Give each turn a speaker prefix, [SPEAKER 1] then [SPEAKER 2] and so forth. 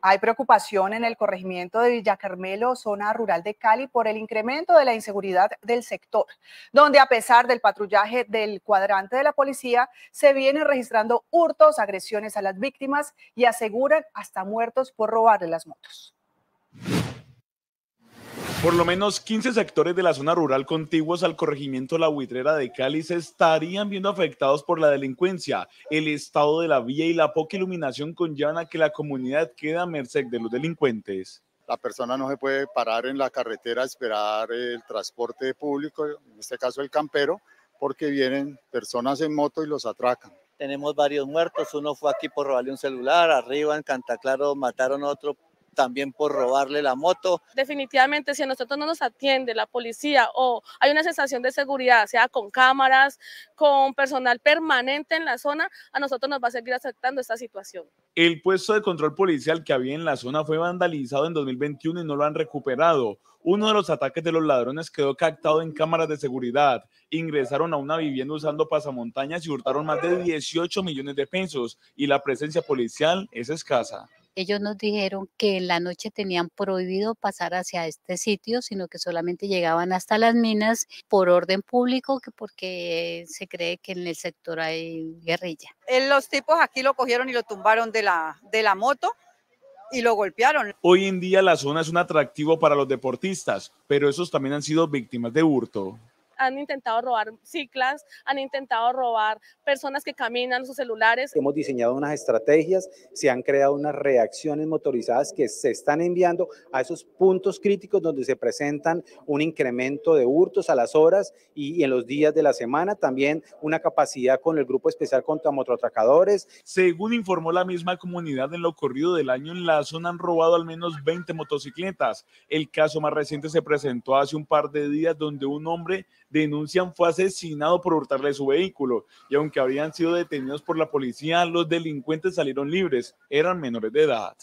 [SPEAKER 1] Hay preocupación en el corregimiento de Villa Carmelo, zona rural de Cali, por el incremento de la inseguridad del sector, donde a pesar del patrullaje del cuadrante de la policía, se vienen registrando hurtos, agresiones a las víctimas y aseguran hasta muertos por robarle las motos.
[SPEAKER 2] Por lo menos 15 sectores de la zona rural contiguos al corregimiento La huitrera de Cali se estarían viendo afectados por la delincuencia. El estado de la vía y la poca iluminación conllevan a que la comunidad queda a merced de los delincuentes. La persona no se puede parar en la carretera a esperar el
[SPEAKER 1] transporte público, en este caso el campero, porque vienen personas en moto y los atracan. Tenemos varios muertos, uno fue aquí por robarle un celular, arriba en Cantaclaro mataron otro también por robarle la moto.
[SPEAKER 3] Definitivamente, si a nosotros no nos atiende la policía o hay una sensación de seguridad, sea con cámaras, con personal permanente en la zona, a nosotros nos va a seguir afectando esta situación.
[SPEAKER 2] El puesto de control policial que había en la zona fue vandalizado en 2021 y no lo han recuperado. Uno de los ataques de los ladrones quedó captado en cámaras de seguridad. Ingresaron a una vivienda usando pasamontañas y hurtaron más de 18 millones de pesos y la presencia policial es escasa.
[SPEAKER 1] Ellos nos dijeron que en la noche tenían prohibido pasar hacia este sitio, sino que solamente llegaban hasta las minas por orden público, que porque se cree que en el sector hay guerrilla. Eh, los tipos aquí lo cogieron y lo tumbaron de la, de la moto
[SPEAKER 2] y lo golpearon. Hoy en día la zona es un atractivo para los deportistas, pero esos también han sido víctimas de hurto
[SPEAKER 3] han intentado robar ciclas, han intentado robar personas que caminan sus celulares. Hemos
[SPEAKER 1] diseñado unas estrategias, se han creado unas reacciones motorizadas que se están enviando a esos puntos críticos donde se presentan un incremento de hurtos a las horas y, en los días de la semana. También una capacidad con el Grupo Especial contra Mototracadores.
[SPEAKER 2] Según informó la misma comunidad, en lo ocurrido del año en la zona han robado al menos 20 motocicletas. El caso más reciente se presentó hace un par de días donde un hombre denuncian fue asesinado por hurtarle su vehículo y aunque habían sido detenidos por la policía, los delincuentes salieron libres, eran menores de edad.